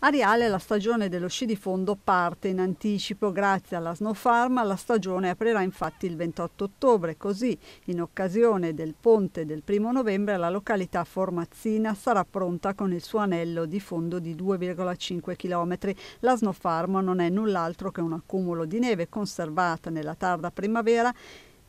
A Riale la stagione dello sci di fondo parte in anticipo grazie alla Snow Farm, la stagione aprirà infatti il 28 ottobre, così in occasione del ponte del primo novembre la località Formazzina sarà pronta con il suo anello di fondo di 2,5 km. La Snow Farm non è null'altro che un accumulo di neve conservata nella tarda primavera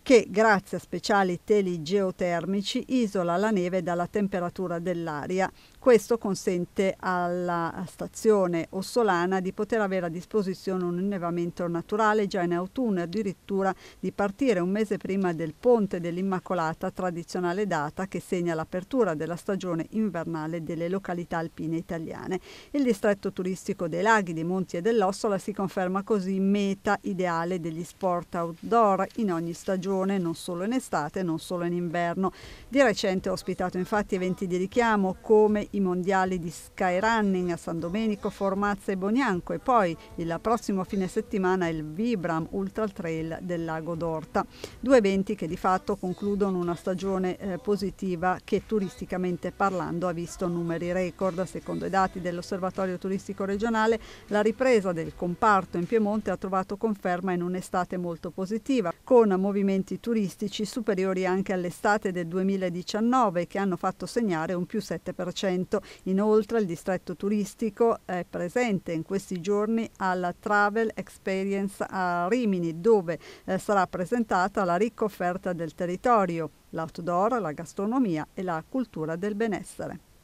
che grazie a speciali teli geotermici isola la neve dalla temperatura dell'aria. Questo consente alla stazione ossolana di poter avere a disposizione un innevamento naturale già in autunno e addirittura di partire un mese prima del ponte dell'Immacolata, tradizionale data che segna l'apertura della stagione invernale delle località alpine italiane. Il distretto turistico dei laghi, dei monti e dell'Ossola si conferma così meta ideale degli sport outdoor in ogni stagione stagione, non solo in estate, non solo in inverno. Di recente ho ospitato infatti eventi di richiamo come i mondiali di skyrunning a San Domenico, Formazza e Bonianco e poi il prossimo fine settimana il Vibram Ultra Trail del Lago d'Orta. Due eventi che di fatto concludono una stagione eh, positiva che turisticamente parlando ha visto numeri record. Secondo i dati dell'Osservatorio Turistico Regionale la ripresa del comparto in Piemonte ha trovato conferma in un'estate molto positiva con movimenti andamenti turistici superiori anche all'estate del 2019 che hanno fatto segnare un più 7%. Inoltre il distretto turistico è presente in questi giorni alla Travel Experience a Rimini dove eh, sarà presentata la ricca offerta del territorio, l'outdoor, la gastronomia e la cultura del benessere.